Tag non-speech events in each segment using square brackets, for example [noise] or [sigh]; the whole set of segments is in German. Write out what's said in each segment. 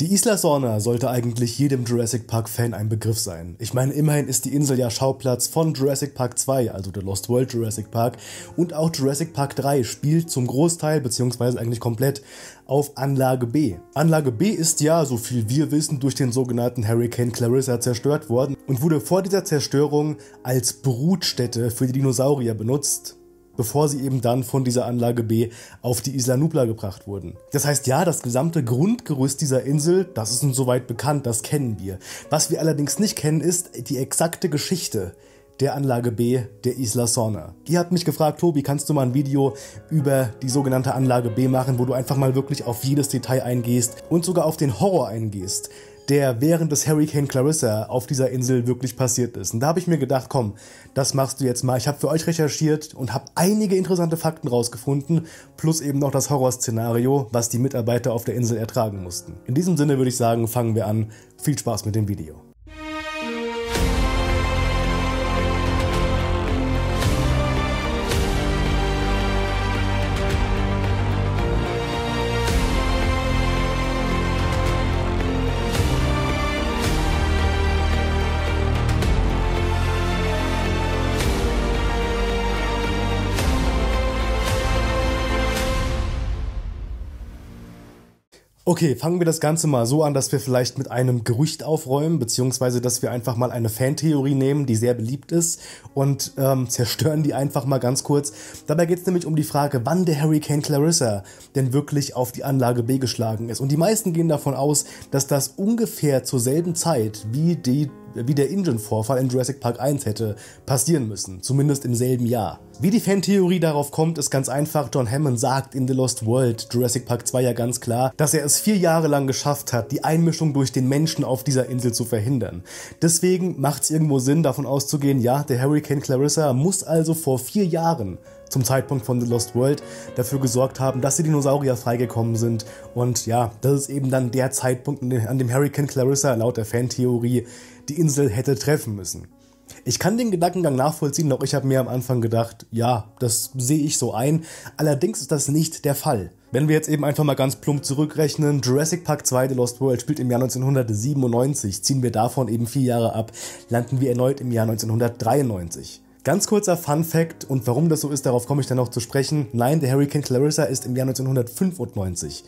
Die Isla Sorna sollte eigentlich jedem Jurassic Park-Fan ein Begriff sein. Ich meine, immerhin ist die Insel ja Schauplatz von Jurassic Park 2, also The Lost World Jurassic Park, und auch Jurassic Park 3 spielt zum Großteil, beziehungsweise eigentlich komplett, auf Anlage B. Anlage B ist ja, so viel wir wissen, durch den sogenannten Hurricane Clarissa zerstört worden und wurde vor dieser Zerstörung als Brutstätte für die Dinosaurier benutzt bevor sie eben dann von dieser Anlage B auf die Isla Nubla gebracht wurden. Das heißt ja, das gesamte Grundgerüst dieser Insel, das ist uns soweit bekannt, das kennen wir. Was wir allerdings nicht kennen, ist die exakte Geschichte der Anlage B der Isla Sorna. Ihr habt mich gefragt, Tobi, kannst du mal ein Video über die sogenannte Anlage B machen, wo du einfach mal wirklich auf jedes Detail eingehst und sogar auf den Horror eingehst, der während des Hurricane Clarissa auf dieser Insel wirklich passiert ist. Und da habe ich mir gedacht, komm, das machst du jetzt mal. Ich habe für euch recherchiert und habe einige interessante Fakten rausgefunden, plus eben noch das Horrorszenario, was die Mitarbeiter auf der Insel ertragen mussten. In diesem Sinne würde ich sagen, fangen wir an. Viel Spaß mit dem Video. Okay, fangen wir das Ganze mal so an, dass wir vielleicht mit einem Gerücht aufräumen, beziehungsweise dass wir einfach mal eine Fantheorie nehmen, die sehr beliebt ist, und ähm, zerstören die einfach mal ganz kurz. Dabei geht es nämlich um die Frage, wann der Hurricane Clarissa denn wirklich auf die Anlage B geschlagen ist. Und die meisten gehen davon aus, dass das ungefähr zur selben Zeit wie die wie der Engine-Vorfall in Jurassic Park 1 hätte passieren müssen, zumindest im selben Jahr. Wie die Fantheorie darauf kommt, ist ganz einfach. John Hammond sagt in The Lost World, Jurassic Park 2 ja ganz klar, dass er es vier Jahre lang geschafft hat, die Einmischung durch den Menschen auf dieser Insel zu verhindern. Deswegen macht es irgendwo Sinn, davon auszugehen, ja, der Hurricane Clarissa muss also vor vier Jahren zum Zeitpunkt von The Lost World dafür gesorgt haben, dass die Dinosaurier freigekommen sind. Und ja, das ist eben dann der Zeitpunkt, an dem Hurricane Clarissa laut der Fantheorie die Insel hätte treffen müssen. Ich kann den Gedankengang nachvollziehen, doch ich habe mir am Anfang gedacht, ja, das sehe ich so ein. Allerdings ist das nicht der Fall. Wenn wir jetzt eben einfach mal ganz plump zurückrechnen, Jurassic Park 2 The Lost World spielt im Jahr 1997, ziehen wir davon eben vier Jahre ab, landen wir erneut im Jahr 1993. Ganz kurzer Fun Fact und warum das so ist, darauf komme ich dann noch zu sprechen. Nein, der Hurricane Clarissa ist im Jahr 1995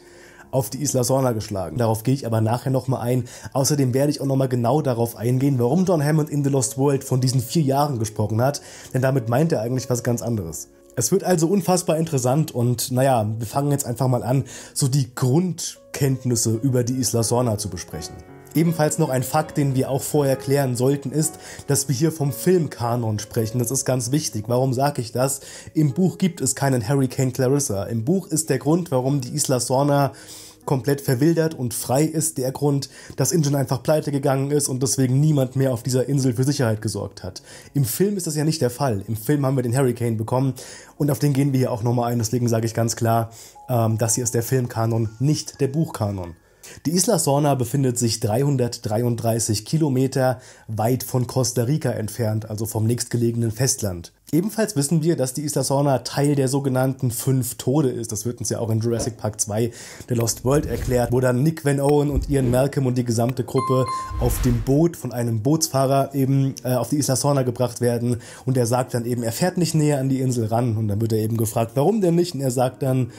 auf die Isla Sorna geschlagen. Darauf gehe ich aber nachher nochmal ein. Außerdem werde ich auch nochmal genau darauf eingehen, warum Don Hammond in The Lost World von diesen vier Jahren gesprochen hat, denn damit meint er eigentlich was ganz anderes. Es wird also unfassbar interessant und naja, wir fangen jetzt einfach mal an, so die Grundkenntnisse über die Isla Sorna zu besprechen. Ebenfalls noch ein Fakt, den wir auch vorher klären sollten, ist, dass wir hier vom Filmkanon sprechen. Das ist ganz wichtig. Warum sage ich das? Im Buch gibt es keinen Hurricane Clarissa. Im Buch ist der Grund, warum die Isla Sorna komplett verwildert und frei ist der Grund, dass Ingen einfach pleite gegangen ist und deswegen niemand mehr auf dieser Insel für Sicherheit gesorgt hat. Im Film ist das ja nicht der Fall. Im Film haben wir den Hurricane bekommen und auf den gehen wir hier auch nochmal ein. Deswegen sage ich ganz klar, ähm, das hier ist der Filmkanon, nicht der Buchkanon. Die Isla Sorna befindet sich 333 Kilometer weit von Costa Rica entfernt, also vom nächstgelegenen Festland. Ebenfalls wissen wir, dass die Isla Sorna Teil der sogenannten Fünf Tode ist. Das wird uns ja auch in Jurassic Park 2 The Lost World erklärt, wo dann Nick Van Owen und Ian Malcolm und die gesamte Gruppe auf dem Boot von einem Bootsfahrer eben äh, auf die Isla Sorna gebracht werden. Und er sagt dann eben, er fährt nicht näher an die Insel ran. Und dann wird er eben gefragt, warum denn nicht? Und er sagt dann,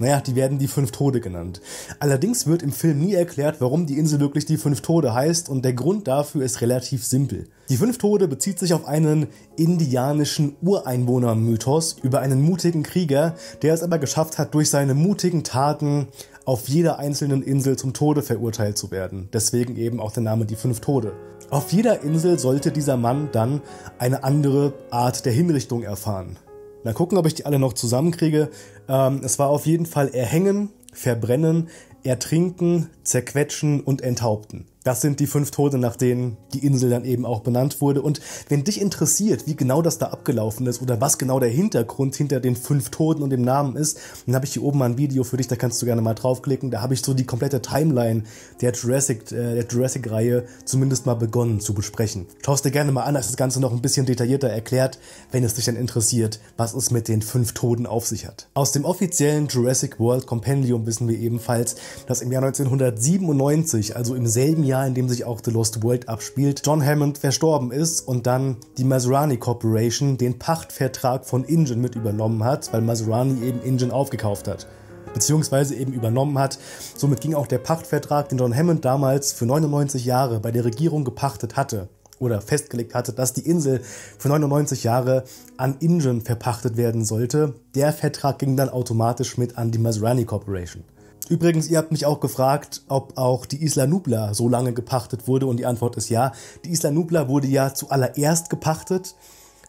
naja, die werden die fünf Tode genannt. Allerdings wird im Film nie erklärt, warum die Insel wirklich die fünf Tode heißt und der Grund dafür ist relativ simpel. Die fünf Tode bezieht sich auf einen indianischen Ureinwohnermythos über einen mutigen Krieger, der es aber geschafft hat, durch seine mutigen Taten auf jeder einzelnen Insel zum Tode verurteilt zu werden. Deswegen eben auch der Name Die Fünf Tode. Auf jeder Insel sollte dieser Mann dann eine andere Art der Hinrichtung erfahren. Mal gucken, ob ich die alle noch zusammenkriege. Ähm, es war auf jeden Fall Erhängen, Verbrennen, Ertrinken, Zerquetschen und Enthaupten. Das sind die fünf Tode, nach denen die Insel dann eben auch benannt wurde. Und wenn dich interessiert, wie genau das da abgelaufen ist oder was genau der Hintergrund hinter den fünf Toten und dem Namen ist, dann habe ich hier oben mal ein Video für dich, da kannst du gerne mal draufklicken. Da habe ich so die komplette Timeline der Jurassic, äh, Jurassic-Reihe zumindest mal begonnen zu besprechen. Schau es dir gerne mal an, da ist das Ganze noch ein bisschen detaillierter erklärt, wenn es dich dann interessiert, was es mit den fünf Toten auf sich hat. Aus dem offiziellen Jurassic World Compendium wissen wir ebenfalls, dass im Jahr 1997, also im selben Jahr, in dem sich auch The Lost World abspielt, John Hammond verstorben ist und dann die Maserani Corporation den Pachtvertrag von Ingen mit übernommen hat, weil Maserani eben Ingen aufgekauft hat beziehungsweise eben übernommen hat. Somit ging auch der Pachtvertrag, den John Hammond damals für 99 Jahre bei der Regierung gepachtet hatte, oder festgelegt hatte, dass die Insel für 99 Jahre an Ingen verpachtet werden sollte. Der Vertrag ging dann automatisch mit an die Maserani Corporation. Übrigens, ihr habt mich auch gefragt, ob auch die Isla Nubla so lange gepachtet wurde und die Antwort ist ja. Die Isla Nubla wurde ja zuallererst gepachtet,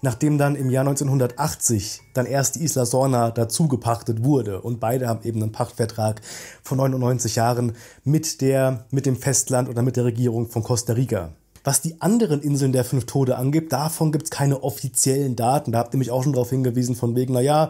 nachdem dann im Jahr 1980 dann erst die Isla Sorna dazu gepachtet wurde und beide haben eben einen Pachtvertrag von 99 Jahren mit der mit dem Festland oder mit der Regierung von Costa Rica. Was die anderen Inseln der fünf Tode angibt, davon gibt's keine offiziellen Daten. Da habt ihr mich auch schon darauf hingewiesen, von wegen, naja,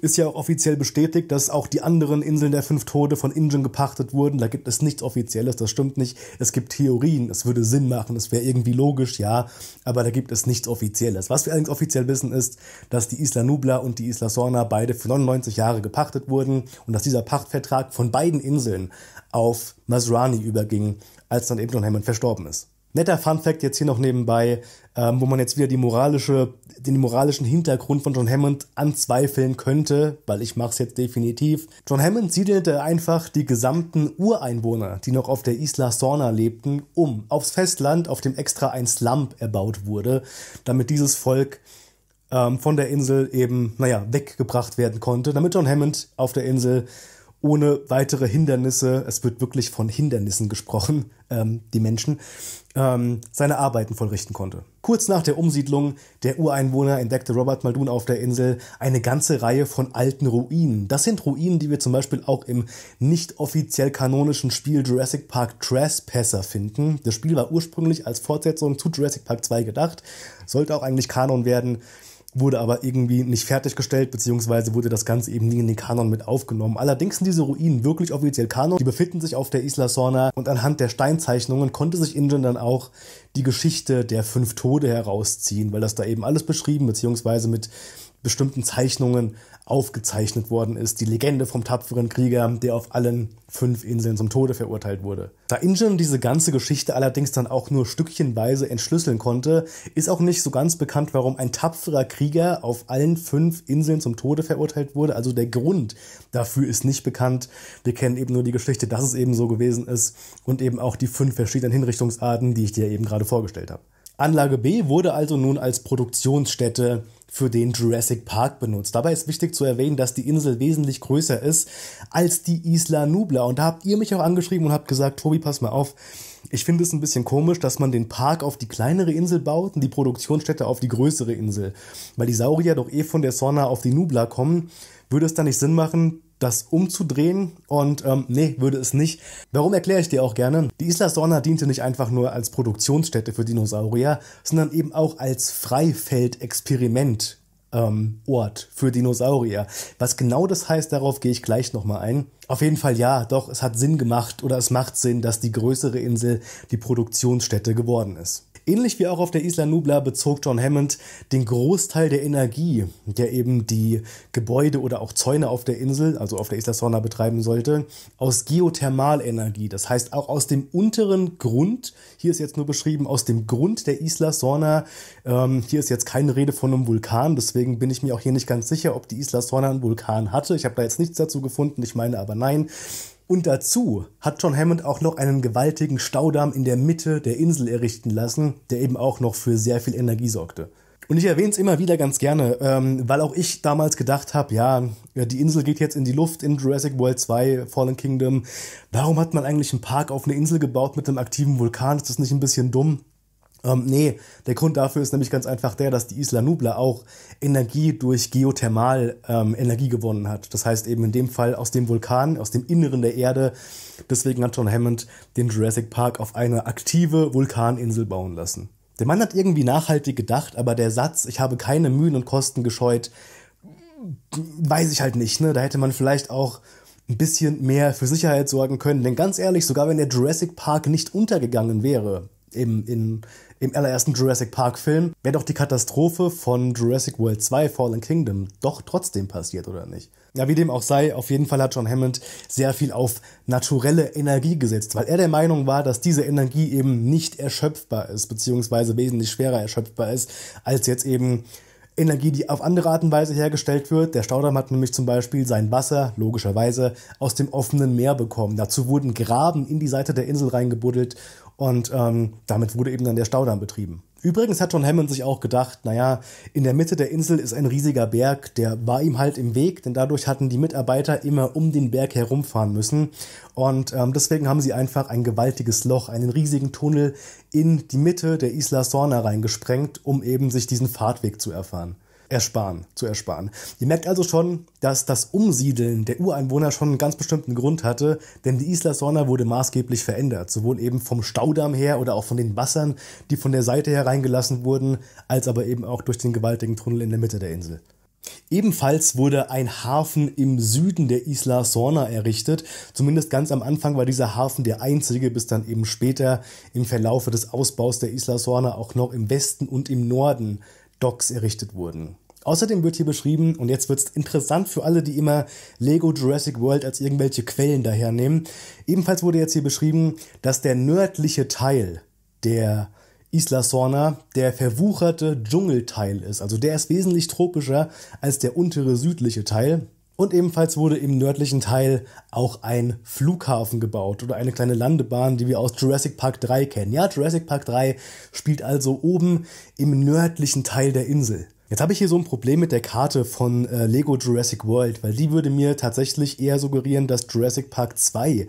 ist ja offiziell bestätigt, dass auch die anderen Inseln der fünf Tode von Ingen gepachtet wurden. Da gibt es nichts Offizielles, das stimmt nicht. Es gibt Theorien, es würde Sinn machen, es wäre irgendwie logisch, ja, aber da gibt es nichts Offizielles. Was wir allerdings offiziell wissen, ist, dass die Isla Nubla und die Isla Sorna beide für 99 Jahre gepachtet wurden und dass dieser Pachtvertrag von beiden Inseln auf Masrani überging, als dann eben John Hammond verstorben ist. Netter Fun Fact jetzt hier noch nebenbei, ähm, wo man jetzt wieder die moralische, den moralischen Hintergrund von John Hammond anzweifeln könnte, weil ich mache es jetzt definitiv. John Hammond siedelte einfach die gesamten Ureinwohner, die noch auf der Isla Sorna lebten, um. Aufs Festland, auf dem extra ein Slump erbaut wurde, damit dieses Volk ähm, von der Insel eben, naja, weggebracht werden konnte, damit John Hammond auf der Insel ohne weitere Hindernisse, es wird wirklich von Hindernissen gesprochen, ähm, die Menschen, ähm, seine Arbeiten vollrichten konnte. Kurz nach der Umsiedlung der Ureinwohner entdeckte Robert Muldoon auf der Insel eine ganze Reihe von alten Ruinen. Das sind Ruinen, die wir zum Beispiel auch im nicht offiziell kanonischen Spiel Jurassic Park Trespasser finden. Das Spiel war ursprünglich als Fortsetzung zu Jurassic Park 2 gedacht, sollte auch eigentlich Kanon werden wurde aber irgendwie nicht fertiggestellt, beziehungsweise wurde das Ganze eben nie in den Kanon mit aufgenommen. Allerdings sind diese Ruinen wirklich offiziell Kanon, die befinden sich auf der Isla Sorna und anhand der Steinzeichnungen konnte sich Ingen dann auch die Geschichte der fünf Tode herausziehen, weil das da eben alles beschrieben, beziehungsweise mit bestimmten Zeichnungen aufgezeichnet worden ist. Die Legende vom tapferen Krieger, der auf allen fünf Inseln zum Tode verurteilt wurde. Da Injun diese ganze Geschichte allerdings dann auch nur stückchenweise entschlüsseln konnte, ist auch nicht so ganz bekannt, warum ein tapferer Krieger auf allen fünf Inseln zum Tode verurteilt wurde. Also der Grund dafür ist nicht bekannt. Wir kennen eben nur die Geschichte, dass es eben so gewesen ist und eben auch die fünf verschiedenen Hinrichtungsarten, die ich dir eben gerade vorgestellt habe. Anlage B wurde also nun als Produktionsstätte für den Jurassic Park benutzt. Dabei ist wichtig zu erwähnen, dass die Insel wesentlich größer ist als die Isla Nubla. Und da habt ihr mich auch angeschrieben und habt gesagt, Tobi, pass mal auf. Ich finde es ein bisschen komisch, dass man den Park auf die kleinere Insel baut und die Produktionsstätte auf die größere Insel. Weil die Saurier doch eh von der Sauna auf die Nubla kommen, würde es da nicht Sinn machen, das umzudrehen und ähm, nee, würde es nicht. Warum erkläre ich dir auch gerne? Die Isla Sorna diente nicht einfach nur als Produktionsstätte für Dinosaurier, sondern eben auch als Freifeldexperiment. Ähm, Ort für Dinosaurier. Was genau das heißt, darauf gehe ich gleich nochmal ein. Auf jeden Fall ja, doch, es hat Sinn gemacht oder es macht Sinn, dass die größere Insel die Produktionsstätte geworden ist. Ähnlich wie auch auf der Isla Nublar bezog John Hammond den Großteil der Energie, der eben die Gebäude oder auch Zäune auf der Insel, also auf der Isla Sorna betreiben sollte, aus Geothermalenergie. Das heißt auch aus dem unteren Grund, hier ist jetzt nur beschrieben, aus dem Grund der Isla Sorna. Ähm, hier ist jetzt keine Rede von einem Vulkan, deswegen bin ich mir auch hier nicht ganz sicher, ob die Isla Sorna einen Vulkan hatte. Ich habe da jetzt nichts dazu gefunden, ich meine aber nein. Und dazu hat John Hammond auch noch einen gewaltigen Staudamm in der Mitte der Insel errichten lassen, der eben auch noch für sehr viel Energie sorgte. Und ich erwähne es immer wieder ganz gerne, ähm, weil auch ich damals gedacht habe, ja, äh, die Insel geht jetzt in die Luft in Jurassic World 2, Fallen Kingdom. Warum hat man eigentlich einen Park auf eine Insel gebaut mit einem aktiven Vulkan? Ist das nicht ein bisschen dumm? Ähm, nee, der Grund dafür ist nämlich ganz einfach der, dass die Isla Nubla auch Energie durch Geothermalenergie ähm, gewonnen hat. Das heißt eben in dem Fall aus dem Vulkan, aus dem Inneren der Erde. Deswegen hat John Hammond den Jurassic Park auf eine aktive Vulkaninsel bauen lassen. Der Mann hat irgendwie nachhaltig gedacht, aber der Satz, ich habe keine Mühen und Kosten gescheut, weiß ich halt nicht. Ne? Da hätte man vielleicht auch ein bisschen mehr für Sicherheit sorgen können. Denn ganz ehrlich, sogar wenn der Jurassic Park nicht untergegangen wäre, im, im, im allerersten Jurassic Park-Film, wäre doch die Katastrophe von Jurassic World 2 Fallen Kingdom doch trotzdem passiert, oder nicht? Ja, wie dem auch sei, auf jeden Fall hat John Hammond sehr viel auf naturelle Energie gesetzt, weil er der Meinung war, dass diese Energie eben nicht erschöpfbar ist, beziehungsweise wesentlich schwerer erschöpfbar ist, als jetzt eben Energie, die auf andere Art und Weise hergestellt wird. Der Staudamm hat nämlich zum Beispiel sein Wasser, logischerweise, aus dem offenen Meer bekommen. Dazu wurden Graben in die Seite der Insel reingebuddelt und ähm, damit wurde eben dann der Staudamm betrieben. Übrigens hat John Hammond sich auch gedacht, naja, in der Mitte der Insel ist ein riesiger Berg, der war ihm halt im Weg, denn dadurch hatten die Mitarbeiter immer um den Berg herumfahren müssen. Und ähm, deswegen haben sie einfach ein gewaltiges Loch, einen riesigen Tunnel in die Mitte der Isla Sorna reingesprengt, um eben sich diesen Fahrtweg zu erfahren ersparen, zu ersparen. Ihr merkt also schon, dass das Umsiedeln der Ureinwohner schon einen ganz bestimmten Grund hatte, denn die Isla Sorna wurde maßgeblich verändert, sowohl eben vom Staudamm her oder auch von den Wassern, die von der Seite hereingelassen wurden, als aber eben auch durch den gewaltigen Tunnel in der Mitte der Insel. Ebenfalls wurde ein Hafen im Süden der Isla Sorna errichtet. Zumindest ganz am Anfang war dieser Hafen der einzige, bis dann eben später im Verlaufe des Ausbaus der Isla Sorna auch noch im Westen und im Norden Docks errichtet wurden. Außerdem wird hier beschrieben, und jetzt wird's interessant für alle, die immer Lego Jurassic World als irgendwelche Quellen dahernehmen, ebenfalls wurde jetzt hier beschrieben, dass der nördliche Teil der Isla Sorna der verwucherte Dschungelteil ist. Also der ist wesentlich tropischer als der untere südliche Teil. Und ebenfalls wurde im nördlichen Teil auch ein Flughafen gebaut oder eine kleine Landebahn, die wir aus Jurassic Park 3 kennen. Ja, Jurassic Park 3 spielt also oben im nördlichen Teil der Insel. Jetzt habe ich hier so ein Problem mit der Karte von äh, Lego Jurassic World, weil die würde mir tatsächlich eher suggerieren, dass Jurassic Park 2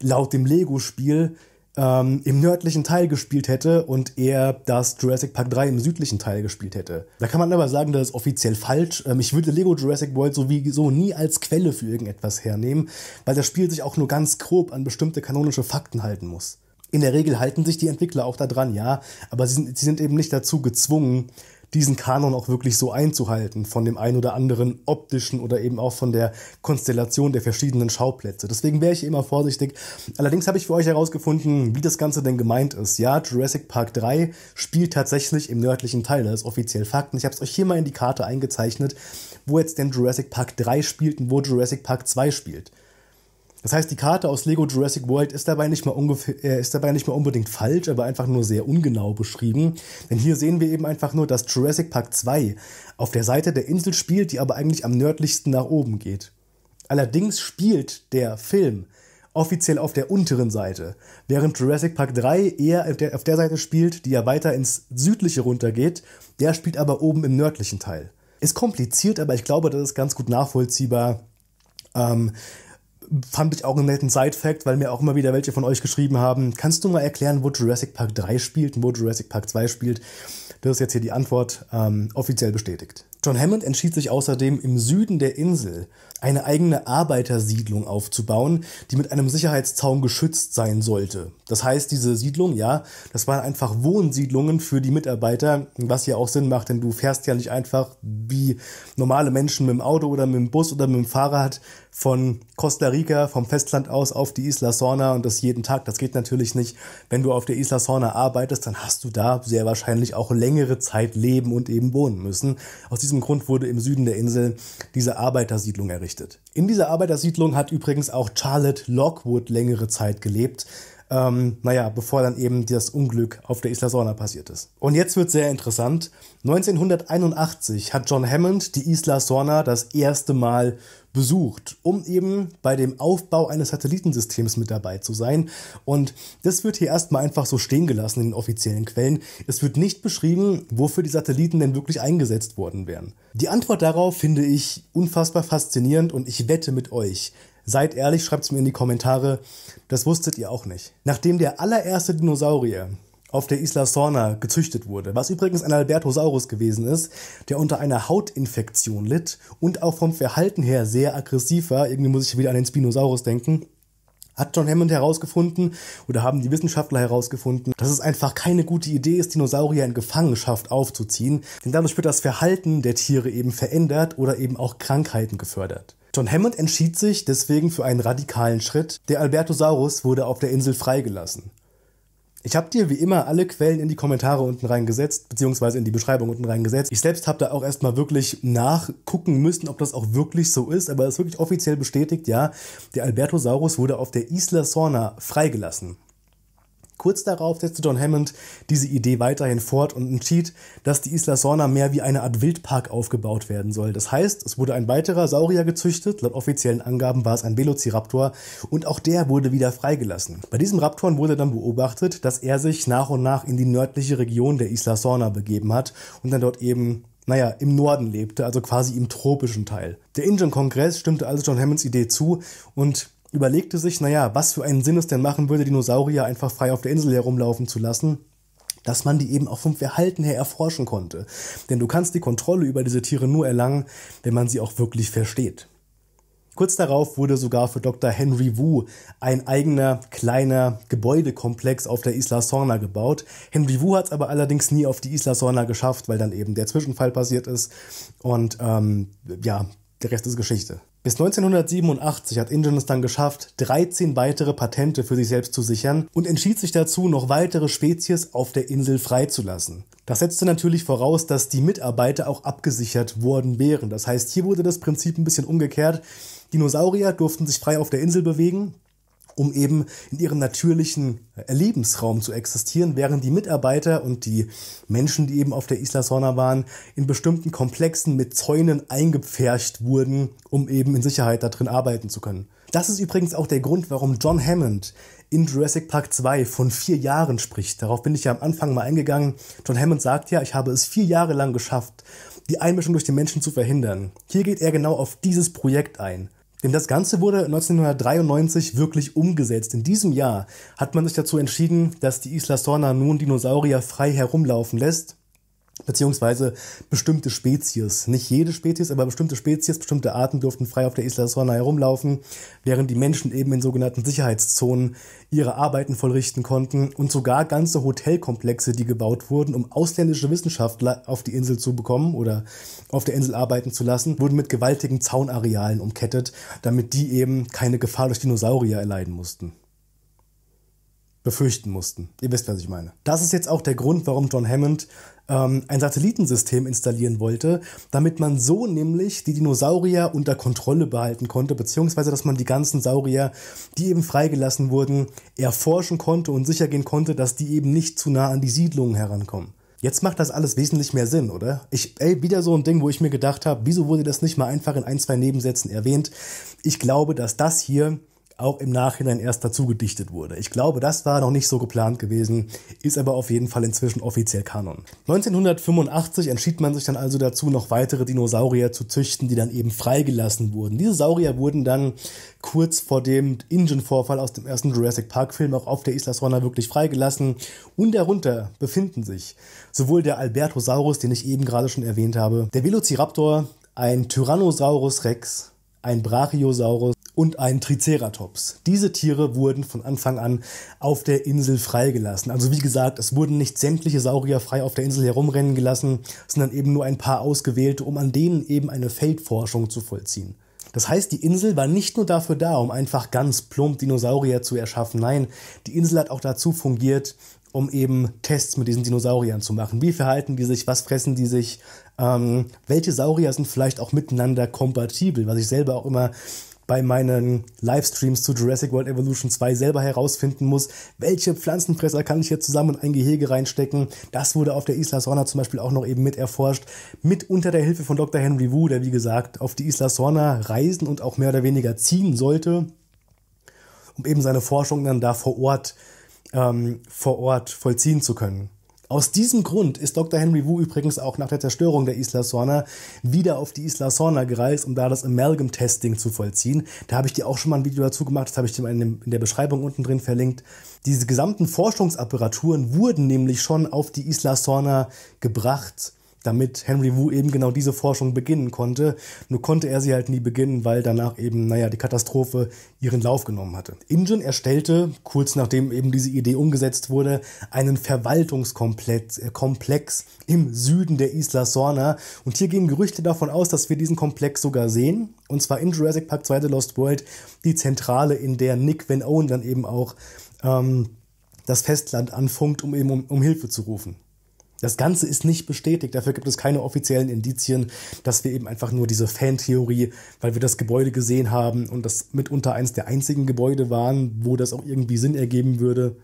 laut dem Lego-Spiel ähm, im nördlichen Teil gespielt hätte und er das Jurassic Park 3 im südlichen Teil gespielt hätte. Da kann man aber sagen, das ist offiziell falsch. Ähm, ich würde Lego Jurassic World sowieso nie als Quelle für irgendetwas hernehmen, weil das Spiel sich auch nur ganz grob an bestimmte kanonische Fakten halten muss. In der Regel halten sich die Entwickler auch da dran, ja, aber sie sind, sie sind eben nicht dazu gezwungen, diesen Kanon auch wirklich so einzuhalten, von dem ein oder anderen optischen oder eben auch von der Konstellation der verschiedenen Schauplätze. Deswegen wäre ich immer vorsichtig. Allerdings habe ich für euch herausgefunden, wie das Ganze denn gemeint ist. Ja, Jurassic Park 3 spielt tatsächlich im nördlichen Teil, das ist offiziell Fakt. Und ich habe es euch hier mal in die Karte eingezeichnet, wo jetzt denn Jurassic Park 3 spielt und wo Jurassic Park 2 spielt. Das heißt, die Karte aus Lego Jurassic World ist dabei, nicht mal ungefähr, ist dabei nicht mal unbedingt falsch, aber einfach nur sehr ungenau beschrieben. Denn hier sehen wir eben einfach nur, dass Jurassic Park 2 auf der Seite der Insel spielt, die aber eigentlich am nördlichsten nach oben geht. Allerdings spielt der Film offiziell auf der unteren Seite, während Jurassic Park 3 eher auf der, auf der Seite spielt, die ja weiter ins südliche runtergeht, der spielt aber oben im nördlichen Teil. Ist kompliziert, aber ich glaube, das ist ganz gut nachvollziehbar, ähm, fand ich auch einen netten Side-Fact, weil mir auch immer wieder welche von euch geschrieben haben, kannst du mal erklären, wo Jurassic Park 3 spielt und wo Jurassic Park 2 spielt? Das ist jetzt hier die Antwort, ähm, offiziell bestätigt. John Hammond entschied sich außerdem, im Süden der Insel eine eigene Arbeitersiedlung aufzubauen, die mit einem Sicherheitszaun geschützt sein sollte. Das heißt, diese Siedlung, ja, das waren einfach Wohnsiedlungen für die Mitarbeiter, was ja auch Sinn macht, denn du fährst ja nicht einfach wie normale Menschen mit dem Auto oder mit dem Bus oder mit dem Fahrrad von Costa Rica, vom Festland aus auf die Isla Sorna und das jeden Tag. Das geht natürlich nicht. Wenn du auf der Isla Sorna arbeitest, dann hast du da sehr wahrscheinlich auch längere Zeit leben und eben wohnen müssen. Aus diesem diesem Grund wurde im Süden der Insel diese Arbeitersiedlung errichtet. In dieser Arbeitersiedlung hat übrigens auch Charlotte Lockwood längere Zeit gelebt, ähm, naja, bevor dann eben das Unglück auf der Isla Sorna passiert ist. Und jetzt wird sehr interessant. 1981 hat John Hammond die Isla Sorna das erste Mal besucht, um eben bei dem Aufbau eines Satellitensystems mit dabei zu sein. Und das wird hier erstmal einfach so stehen gelassen in den offiziellen Quellen. Es wird nicht beschrieben, wofür die Satelliten denn wirklich eingesetzt worden wären. Die Antwort darauf finde ich unfassbar faszinierend und ich wette mit euch, Seid ehrlich, schreibt es mir in die Kommentare. Das wusstet ihr auch nicht. Nachdem der allererste Dinosaurier auf der Isla Sorna gezüchtet wurde, was übrigens ein Albertosaurus gewesen ist, der unter einer Hautinfektion litt und auch vom Verhalten her sehr aggressiv war, irgendwie muss ich wieder an den Spinosaurus denken, hat John Hammond herausgefunden oder haben die Wissenschaftler herausgefunden, dass es einfach keine gute Idee ist, Dinosaurier in Gefangenschaft aufzuziehen, denn dadurch wird das Verhalten der Tiere eben verändert oder eben auch Krankheiten gefördert. John Hammond entschied sich deswegen für einen radikalen Schritt. Der Albertosaurus wurde auf der Insel freigelassen. Ich habe dir wie immer alle Quellen in die Kommentare unten reingesetzt, beziehungsweise in die Beschreibung unten reingesetzt. Ich selbst habe da auch erstmal wirklich nachgucken müssen, ob das auch wirklich so ist, aber es ist wirklich offiziell bestätigt, ja, der Albertosaurus wurde auf der Isla Sorna freigelassen. Kurz darauf setzte John Hammond diese Idee weiterhin fort und entschied, dass die Isla Sorna mehr wie eine Art Wildpark aufgebaut werden soll. Das heißt, es wurde ein weiterer Saurier gezüchtet, laut offiziellen Angaben war es ein Velociraptor, und auch der wurde wieder freigelassen. Bei diesem Raptoren wurde dann beobachtet, dass er sich nach und nach in die nördliche Region der Isla Sorna begeben hat und dann dort eben naja, im Norden lebte, also quasi im tropischen Teil. Der Indian-Kongress stimmte also John Hammonds Idee zu und überlegte sich, naja, was für einen Sinn es denn machen würde, Dinosaurier einfach frei auf der Insel herumlaufen zu lassen, dass man die eben auch vom Verhalten her erforschen konnte. Denn du kannst die Kontrolle über diese Tiere nur erlangen, wenn man sie auch wirklich versteht. Kurz darauf wurde sogar für Dr. Henry Wu ein eigener kleiner Gebäudekomplex auf der Isla Sorna gebaut. Henry Wu hat es aber allerdings nie auf die Isla Sorna geschafft, weil dann eben der Zwischenfall passiert ist. Und ähm, ja, der Rest ist Geschichte. Bis 1987 hat Ingen es dann geschafft, 13 weitere Patente für sich selbst zu sichern und entschied sich dazu, noch weitere Spezies auf der Insel freizulassen. Das setzte natürlich voraus, dass die Mitarbeiter auch abgesichert worden wären. Das heißt, hier wurde das Prinzip ein bisschen umgekehrt. Dinosaurier durften sich frei auf der Insel bewegen, um eben in ihrem natürlichen Lebensraum zu existieren, während die Mitarbeiter und die Menschen, die eben auf der Isla Sorna waren, in bestimmten Komplexen mit Zäunen eingepfercht wurden, um eben in Sicherheit da drin arbeiten zu können. Das ist übrigens auch der Grund, warum John Hammond in Jurassic Park 2 von vier Jahren spricht. Darauf bin ich ja am Anfang mal eingegangen. John Hammond sagt ja, ich habe es vier Jahre lang geschafft, die Einmischung durch den Menschen zu verhindern. Hier geht er genau auf dieses Projekt ein. Denn das Ganze wurde 1993 wirklich umgesetzt. In diesem Jahr hat man sich dazu entschieden, dass die Isla Sorna nun Dinosaurier frei herumlaufen lässt beziehungsweise bestimmte Spezies. Nicht jede Spezies, aber bestimmte Spezies, bestimmte Arten durften frei auf der Isla Sorna herumlaufen, während die Menschen eben in sogenannten Sicherheitszonen ihre Arbeiten vollrichten konnten und sogar ganze Hotelkomplexe, die gebaut wurden, um ausländische Wissenschaftler auf die Insel zu bekommen oder auf der Insel arbeiten zu lassen, wurden mit gewaltigen Zaunarealen umkettet, damit die eben keine Gefahr durch Dinosaurier erleiden mussten befürchten mussten. Ihr wisst, was ich meine. Das ist jetzt auch der Grund, warum John Hammond ähm, ein Satellitensystem installieren wollte, damit man so nämlich die Dinosaurier unter Kontrolle behalten konnte, beziehungsweise dass man die ganzen Saurier, die eben freigelassen wurden, erforschen konnte und sicher gehen konnte, dass die eben nicht zu nah an die Siedlungen herankommen. Jetzt macht das alles wesentlich mehr Sinn, oder? Ich, ey, wieder so ein Ding, wo ich mir gedacht habe, wieso wurde das nicht mal einfach in ein, zwei Nebensätzen erwähnt? Ich glaube, dass das hier auch im Nachhinein erst dazu gedichtet wurde. Ich glaube, das war noch nicht so geplant gewesen, ist aber auf jeden Fall inzwischen offiziell Kanon. 1985 entschied man sich dann also dazu, noch weitere Dinosaurier zu züchten, die dann eben freigelassen wurden. Diese Saurier wurden dann kurz vor dem Engine-Vorfall aus dem ersten Jurassic Park-Film auch auf der Isla Sorna wirklich freigelassen und darunter befinden sich sowohl der Albertosaurus, den ich eben gerade schon erwähnt habe, der Velociraptor, ein Tyrannosaurus Rex, ein Brachiosaurus und ein Triceratops. Diese Tiere wurden von Anfang an auf der Insel freigelassen. Also wie gesagt, es wurden nicht sämtliche Saurier frei auf der Insel herumrennen gelassen, sondern eben nur ein paar ausgewählte, um an denen eben eine Feldforschung zu vollziehen. Das heißt, die Insel war nicht nur dafür da, um einfach ganz plump Dinosaurier zu erschaffen. Nein, die Insel hat auch dazu fungiert, um eben Tests mit diesen Dinosauriern zu machen. Wie verhalten die sich, was fressen die sich, ähm, welche Saurier sind vielleicht auch miteinander kompatibel, was ich selber auch immer bei meinen Livestreams zu Jurassic World Evolution 2 selber herausfinden muss, welche Pflanzenfresser kann ich jetzt zusammen in ein Gehege reinstecken. Das wurde auf der Isla Sorna zum Beispiel auch noch eben mit erforscht, mit unter der Hilfe von Dr. Henry Wu, der wie gesagt auf die Isla Sorna reisen und auch mehr oder weniger ziehen sollte, um eben seine Forschung dann da vor Ort äh, ähm, vor Ort vollziehen zu können. Aus diesem Grund ist Dr. Henry Wu übrigens auch nach der Zerstörung der Isla Sorna wieder auf die Isla Sorna gereist, um da das Amalgam-Testing zu vollziehen. Da habe ich dir auch schon mal ein Video dazu gemacht, das habe ich dir in der Beschreibung unten drin verlinkt. Diese gesamten Forschungsapparaturen wurden nämlich schon auf die Isla Sorna gebracht damit Henry Wu eben genau diese Forschung beginnen konnte. Nur konnte er sie halt nie beginnen, weil danach eben, naja, die Katastrophe ihren Lauf genommen hatte. Ingen erstellte, kurz nachdem eben diese Idee umgesetzt wurde, einen Verwaltungskomplex äh, Komplex im Süden der Isla Sorna. Und hier gehen Gerüchte davon aus, dass wir diesen Komplex sogar sehen. Und zwar in Jurassic Park 2 The Lost World, die Zentrale, in der Nick Van Owen dann eben auch ähm, das Festland anfunkt, um eben um, um Hilfe zu rufen. Das Ganze ist nicht bestätigt, dafür gibt es keine offiziellen Indizien, dass wir eben einfach nur diese Fantheorie, weil wir das Gebäude gesehen haben und das mitunter eines der einzigen Gebäude waren, wo das auch irgendwie Sinn ergeben würde.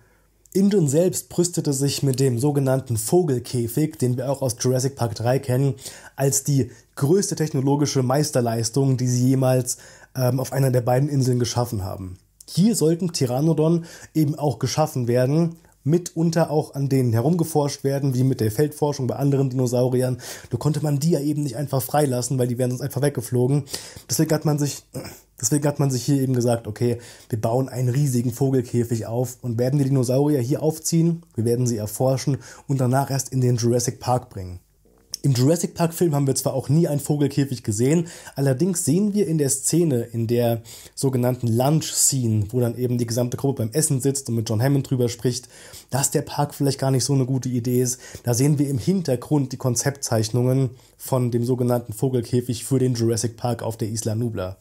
Indon selbst brüstete sich mit dem sogenannten Vogelkäfig, den wir auch aus Jurassic Park 3 kennen, als die größte technologische Meisterleistung, die sie jemals ähm, auf einer der beiden Inseln geschaffen haben. Hier sollten Pteranodon eben auch geschaffen werden, mitunter auch an denen herumgeforscht werden, wie mit der Feldforschung bei anderen Dinosauriern. Da konnte man die ja eben nicht einfach freilassen, weil die wären sonst einfach weggeflogen. Deswegen hat man sich, [clears throat] deswegen hat man sich hier eben gesagt, okay, wir bauen einen riesigen Vogelkäfig auf und werden die Dinosaurier hier aufziehen, wir werden sie erforschen und danach erst in den Jurassic Park bringen. Im Jurassic Park-Film haben wir zwar auch nie einen Vogelkäfig gesehen, allerdings sehen wir in der Szene, in der sogenannten Lunch-Scene, wo dann eben die gesamte Gruppe beim Essen sitzt und mit John Hammond drüber spricht, dass der Park vielleicht gar nicht so eine gute Idee ist. Da sehen wir im Hintergrund die Konzeptzeichnungen von dem sogenannten Vogelkäfig für den Jurassic Park auf der Isla Nubla.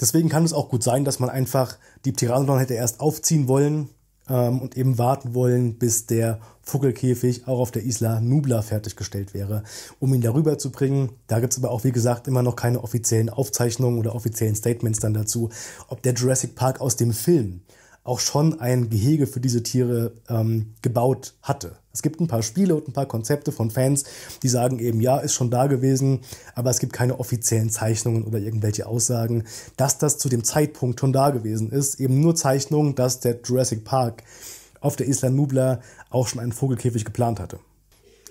Deswegen kann es auch gut sein, dass man einfach die Tyrannodon hätte erst aufziehen wollen ähm, und eben warten wollen, bis der Vogelkäfig auch auf der Isla Nubla fertiggestellt wäre, um ihn darüber zu bringen. Da gibt es aber auch, wie gesagt, immer noch keine offiziellen Aufzeichnungen oder offiziellen Statements dann dazu, ob der Jurassic Park aus dem Film auch schon ein Gehege für diese Tiere ähm, gebaut hatte. Es gibt ein paar Spiele und ein paar Konzepte von Fans, die sagen eben, ja, ist schon da gewesen, aber es gibt keine offiziellen Zeichnungen oder irgendwelche Aussagen, dass das zu dem Zeitpunkt schon da gewesen ist. Eben nur Zeichnungen, dass der Jurassic Park auf der Isla Nubla auch schon einen Vogelkäfig geplant hatte.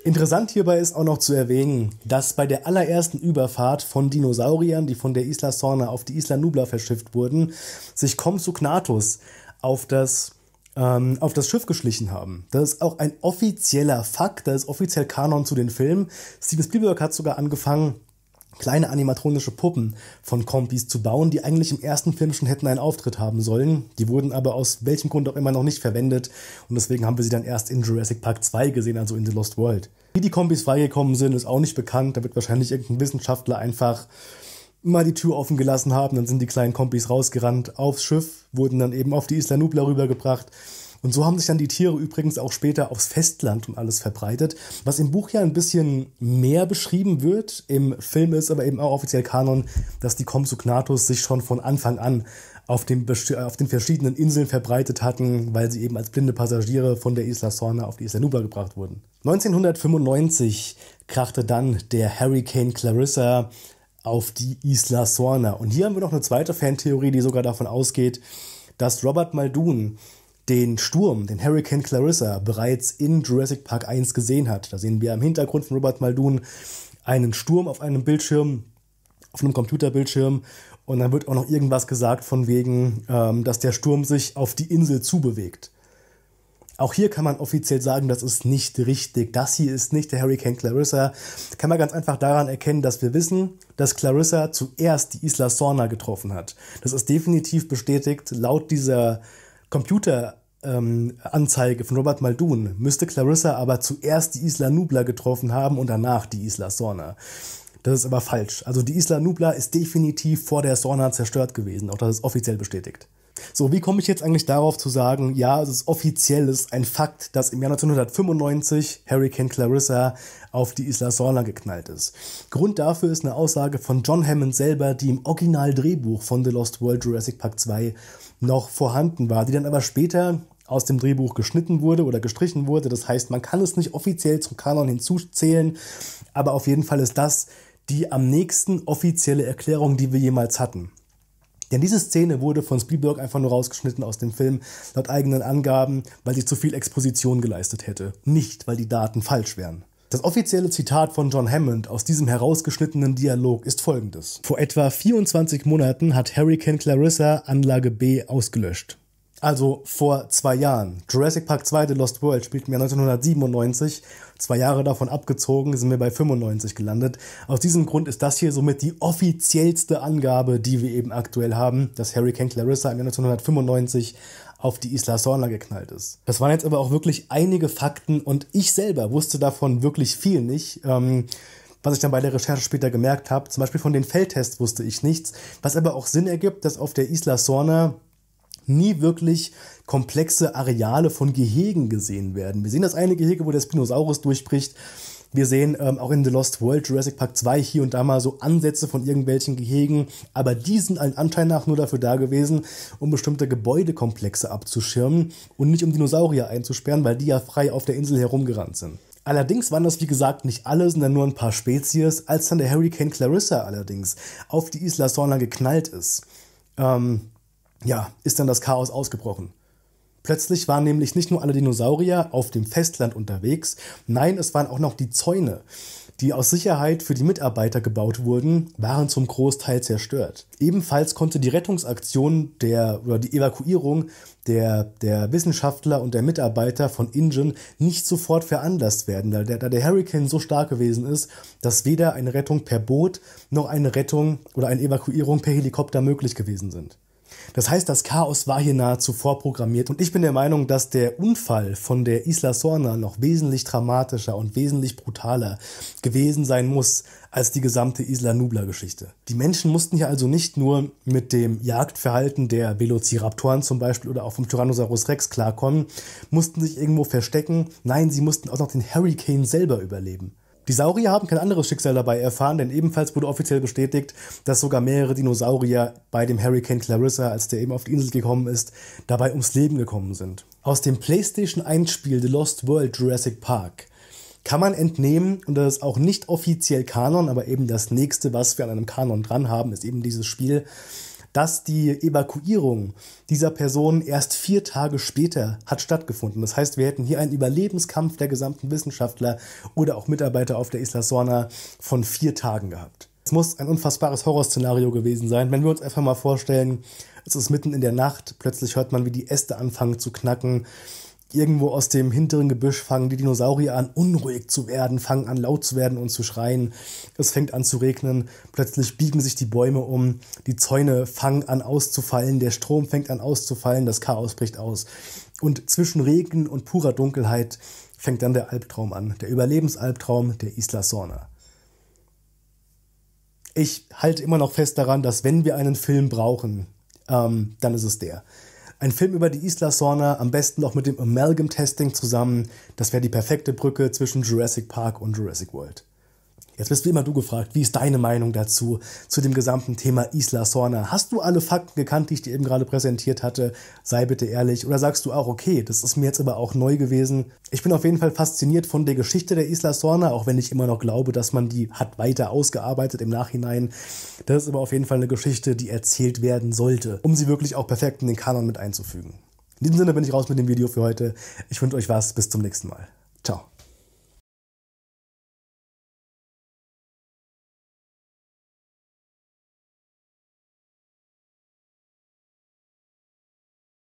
Interessant hierbei ist auch noch zu erwähnen, dass bei der allerersten Überfahrt von Dinosauriern, die von der Isla Sorna auf die Isla Nubla verschifft wurden, sich Komsognathus auf das, ähm, auf das Schiff geschlichen haben. Das ist auch ein offizieller Fakt, das ist offiziell Kanon zu den Filmen. Steven Spielberg hat sogar angefangen, kleine animatronische Puppen von Kompis zu bauen, die eigentlich im ersten Film schon hätten einen Auftritt haben sollen. Die wurden aber aus welchem Grund auch immer noch nicht verwendet und deswegen haben wir sie dann erst in Jurassic Park 2 gesehen, also in The Lost World. Wie die Kompis freigekommen sind, ist auch nicht bekannt. Da wird wahrscheinlich irgendein Wissenschaftler einfach mal die Tür offen gelassen haben. Dann sind die kleinen Kompis rausgerannt aufs Schiff, wurden dann eben auf die Isla Nubla rübergebracht. Und so haben sich dann die Tiere übrigens auch später aufs Festland und alles verbreitet, was im Buch ja ein bisschen mehr beschrieben wird. Im Film ist aber eben auch offiziell Kanon, dass die Compsognathus sich schon von Anfang an auf, dem, auf den verschiedenen Inseln verbreitet hatten, weil sie eben als blinde Passagiere von der Isla Sorna auf die Isla Nubla gebracht wurden. 1995 krachte dann der Hurricane Clarissa auf die Isla Sorna. Und hier haben wir noch eine zweite Fantheorie, die sogar davon ausgeht, dass Robert Muldoon den Sturm, den Hurricane Clarissa, bereits in Jurassic Park 1 gesehen hat. Da sehen wir im Hintergrund von Robert Muldoon einen Sturm auf einem Bildschirm, auf einem Computerbildschirm. Und dann wird auch noch irgendwas gesagt von wegen, ähm, dass der Sturm sich auf die Insel zubewegt. Auch hier kann man offiziell sagen, das ist nicht richtig. Das hier ist nicht der Hurricane Clarissa. Kann man ganz einfach daran erkennen, dass wir wissen, dass Clarissa zuerst die Isla Sorna getroffen hat. Das ist definitiv bestätigt. Laut dieser Computeranzeige ähm, von Robert Muldoon müsste Clarissa aber zuerst die Isla Nubla getroffen haben und danach die Isla Sorna. Das ist aber falsch. Also die Isla Nubla ist definitiv vor der Sorna zerstört gewesen. Auch das ist offiziell bestätigt. So, wie komme ich jetzt eigentlich darauf zu sagen, ja, es ist offiziell, es ist ein Fakt, dass im Jahr 1995 Hurricane Clarissa auf die Isla Sorna geknallt ist. Grund dafür ist eine Aussage von John Hammond selber, die im Originaldrehbuch von The Lost World Jurassic Park 2 noch vorhanden war, die dann aber später aus dem Drehbuch geschnitten wurde oder gestrichen wurde. Das heißt, man kann es nicht offiziell zum Kanon hinzuzählen, aber auf jeden Fall ist das die am nächsten offizielle Erklärung, die wir jemals hatten. Denn diese Szene wurde von Spielberg einfach nur rausgeschnitten aus dem Film, laut eigenen Angaben, weil sie zu viel Exposition geleistet hätte, nicht weil die Daten falsch wären. Das offizielle Zitat von John Hammond aus diesem herausgeschnittenen Dialog ist folgendes. Vor etwa 24 Monaten hat Hurricane Clarissa Anlage B ausgelöscht. Also vor zwei Jahren. Jurassic Park 2 The Lost World spielten wir 1997. Zwei Jahre davon abgezogen sind wir bei 95 gelandet. Aus diesem Grund ist das hier somit die offiziellste Angabe, die wir eben aktuell haben, dass Harry Kane Clarissa im Jahr 1995 auf die Isla Sorna geknallt ist. Das waren jetzt aber auch wirklich einige Fakten und ich selber wusste davon wirklich viel nicht. Ähm, was ich dann bei der Recherche später gemerkt habe, zum Beispiel von den Feldtests wusste ich nichts, was aber auch Sinn ergibt, dass auf der Isla Sorna nie wirklich komplexe Areale von Gehegen gesehen werden. Wir sehen das eine Gehege, wo der Spinosaurus durchbricht. Wir sehen ähm, auch in The Lost World Jurassic Park 2 hier und da mal so Ansätze von irgendwelchen Gehegen, aber die sind allen Anschein nach nur dafür da gewesen, um bestimmte Gebäudekomplexe abzuschirmen und nicht um Dinosaurier einzusperren, weil die ja frei auf der Insel herumgerannt sind. Allerdings waren das wie gesagt nicht alle, sondern nur ein paar Spezies, als dann der Hurricane Clarissa allerdings auf die Isla Sorna geknallt ist. Ähm, ja, ist dann das Chaos ausgebrochen. Plötzlich waren nämlich nicht nur alle Dinosaurier auf dem Festland unterwegs, nein, es waren auch noch die Zäune, die aus Sicherheit für die Mitarbeiter gebaut wurden, waren zum Großteil zerstört. Ebenfalls konnte die Rettungsaktion der oder die Evakuierung der, der Wissenschaftler und der Mitarbeiter von Ingen nicht sofort veranlasst werden, da der, da der Hurricane so stark gewesen ist, dass weder eine Rettung per Boot noch eine Rettung oder eine Evakuierung per Helikopter möglich gewesen sind. Das heißt, das Chaos war hier nahezu vorprogrammiert und ich bin der Meinung, dass der Unfall von der Isla Sorna noch wesentlich dramatischer und wesentlich brutaler gewesen sein muss als die gesamte Isla Nubla-Geschichte. Die Menschen mussten hier also nicht nur mit dem Jagdverhalten der Velociraptoren zum Beispiel oder auch vom Tyrannosaurus Rex klarkommen, mussten sich irgendwo verstecken, nein, sie mussten auch noch den Hurricane selber überleben. Die Saurier haben kein anderes Schicksal dabei erfahren, denn ebenfalls wurde offiziell bestätigt, dass sogar mehrere Dinosaurier bei dem Hurricane Clarissa, als der eben auf die Insel gekommen ist, dabei ums Leben gekommen sind. Aus dem PlayStation 1 Spiel The Lost World Jurassic Park kann man entnehmen, und das ist auch nicht offiziell Kanon, aber eben das nächste, was wir an einem Kanon dran haben, ist eben dieses Spiel, dass die Evakuierung dieser Person erst vier Tage später hat stattgefunden. Das heißt, wir hätten hier einen Überlebenskampf der gesamten Wissenschaftler oder auch Mitarbeiter auf der Isla Sorna von vier Tagen gehabt. Es muss ein unfassbares Horrorszenario gewesen sein, wenn wir uns einfach mal vorstellen, es ist mitten in der Nacht, plötzlich hört man, wie die Äste anfangen zu knacken Irgendwo aus dem hinteren Gebüsch fangen die Dinosaurier an, unruhig zu werden, fangen an, laut zu werden und zu schreien. Es fängt an zu regnen. Plötzlich biegen sich die Bäume um. Die Zäune fangen an auszufallen. Der Strom fängt an auszufallen. Das Chaos bricht aus. Und zwischen Regen und purer Dunkelheit fängt dann der Albtraum an. Der Überlebensalbtraum der Isla Sorna. Ich halte immer noch fest daran, dass wenn wir einen Film brauchen, ähm, dann ist es der. Ein Film über die Isla Sorna, am besten noch mit dem Amalgam-Testing zusammen. Das wäre die perfekte Brücke zwischen Jurassic Park und Jurassic World. Jetzt bist du immer du gefragt, wie ist deine Meinung dazu, zu dem gesamten Thema Isla Sorna? Hast du alle Fakten gekannt, die ich dir eben gerade präsentiert hatte? Sei bitte ehrlich. Oder sagst du auch, okay, das ist mir jetzt aber auch neu gewesen. Ich bin auf jeden Fall fasziniert von der Geschichte der Isla Sorna, auch wenn ich immer noch glaube, dass man die hat weiter ausgearbeitet im Nachhinein. Das ist aber auf jeden Fall eine Geschichte, die erzählt werden sollte, um sie wirklich auch perfekt in den Kanon mit einzufügen. In diesem Sinne bin ich raus mit dem Video für heute. Ich wünsche euch was. Bis zum nächsten Mal. Ciao.